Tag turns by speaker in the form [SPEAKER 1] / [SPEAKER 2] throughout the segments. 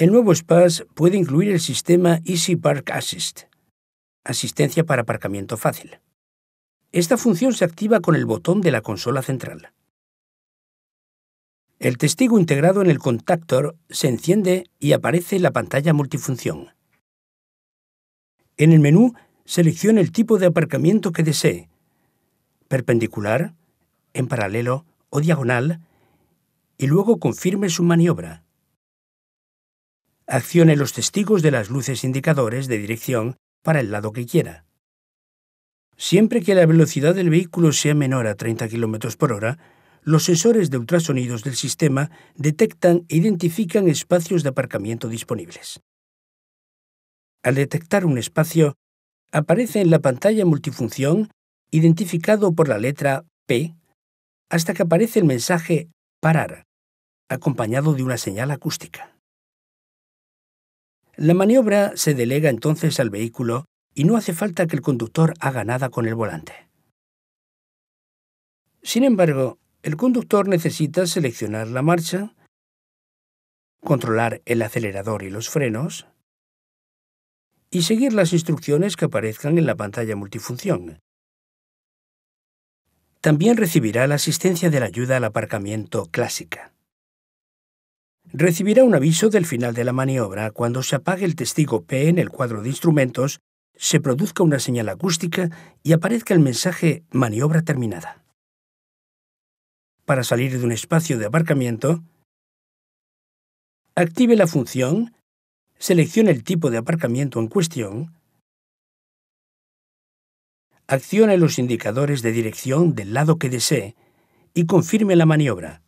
[SPEAKER 1] El nuevo SPAS puede incluir el sistema Easy Park Assist, asistencia para aparcamiento fácil. Esta función se activa con el botón de la consola central. El testigo integrado en el contactor se enciende y aparece la pantalla multifunción. En el menú, seleccione el tipo de aparcamiento que desee, perpendicular, en paralelo o diagonal, y luego confirme su maniobra accione los testigos de las luces indicadores de dirección para el lado que quiera. Siempre que la velocidad del vehículo sea menor a 30 km por hora, los sensores de ultrasonidos del sistema detectan e identifican espacios de aparcamiento disponibles. Al detectar un espacio, aparece en la pantalla multifunción identificado por la letra P hasta que aparece el mensaje Parar, acompañado de una señal acústica. La maniobra se delega entonces al vehículo y no hace falta que el conductor haga nada con el volante. Sin embargo, el conductor necesita seleccionar la marcha, controlar el acelerador y los frenos, y seguir las instrucciones que aparezcan en la pantalla multifunción. También recibirá la asistencia de la ayuda al aparcamiento clásica recibirá un aviso del final de la maniobra cuando se apague el testigo P en el cuadro de instrumentos, se produzca una señal acústica y aparezca el mensaje maniobra terminada. Para salir de un espacio de aparcamiento, active la función, seleccione el tipo de aparcamiento en cuestión, accione los indicadores de dirección del lado que desee y confirme la maniobra.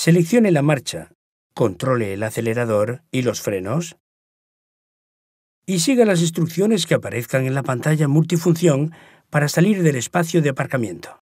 [SPEAKER 1] Seleccione la marcha, controle el acelerador y los frenos y siga las instrucciones que aparezcan en la pantalla multifunción para salir del espacio de aparcamiento.